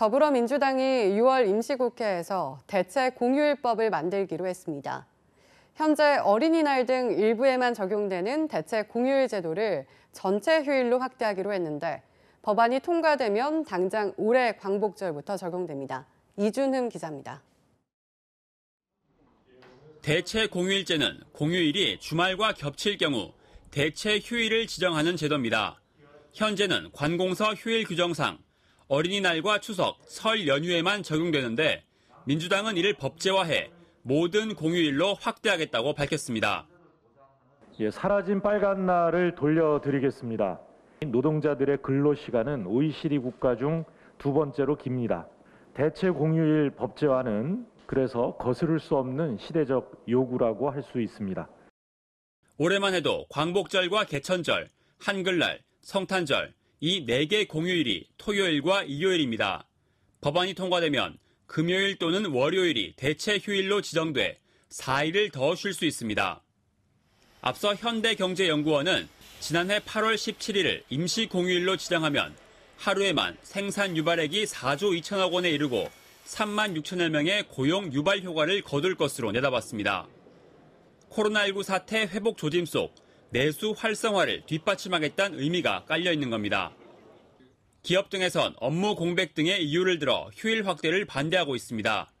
더불어민주당이 6월 임시국회에서 대체 공휴일법을 만들기로 했습니다. 현재 어린이날 등 일부에만 적용되는 대체 공휴일 제도를 전체 휴일로 확대하기로 했는데 법안이 통과되면 당장 올해 광복절부터 적용됩니다. 이준흠 기자입니다. 대체 공휴일제는 공휴일이 주말과 겹칠 경우 대체 휴일을 지정하는 제도입니다. 현재는 관공서 휴일 규정상 어린이날과 추석, 설 연휴에만 적용되는데 민주당은 이를 법제화해 모든 공휴일로 확대하겠다고 밝혔습니다. 예, 사라진 빨간 날을 돌려드리겠습니다. 노동자들의 근로 시간은 OECD 국가 중 두 번째로 깁니다. 대체 공휴일 법제화는 그래서 거스를 수 없는 시대적 요구라고 할 수 있습니다. 올해만 해도 광복절과 개천절, 한글날, 성탄절, 이 4개 공휴일이 토요일과 일요일입니다. 법안이 통과되면 금요일 또는 월요일이 대체 휴일로 지정돼 4일을 더 쉴 수 있습니다. 앞서 현대경제연구원은 지난해 8월 17일을 임시 공휴일로 지정하면 하루에만 생산 유발액이 4조 2천억 원에 이르고 3만 6천여 명의 고용 유발 효과를 거둘 것으로 내다봤습니다. 코로나19 사태 회복 조짐 속 내수 활성화를 뒷받침하겠다는 의미가 깔려 있는 겁니다. 기업 등에선 업무 공백 등의 이유를 들어 휴일 확대를 반대하고 있습니다.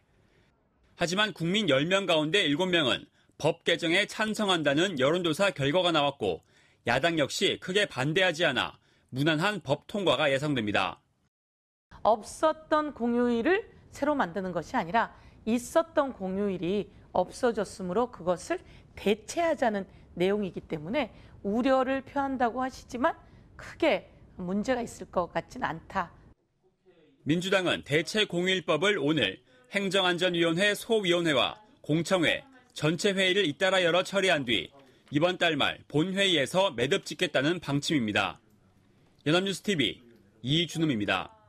하지만 국민 10명 가운데 7명은 법 개정에 찬성한다는 여론조사 결과가 나왔고 야당 역시 크게 반대하지 않아 무난한 법 통과가 예상됩니다. 없었던 공휴일을 새로 만드는 것이 아니라 있었던 공휴일이 없어졌으므로 그것을 대체하자는 내용이기 때문에 우려를 표한다고 하시지만 크게 문제가 있을 것 같진 않다. 민주당은 대체 공일법을 오늘 행정안전위원회 소위원회와 공청회, 전체 회의를 잇따라 열어 처리한 뒤 이번 달 말 본회의에서 매듭 짓겠다는 방침입니다. 연합뉴스 TV 이준우입니다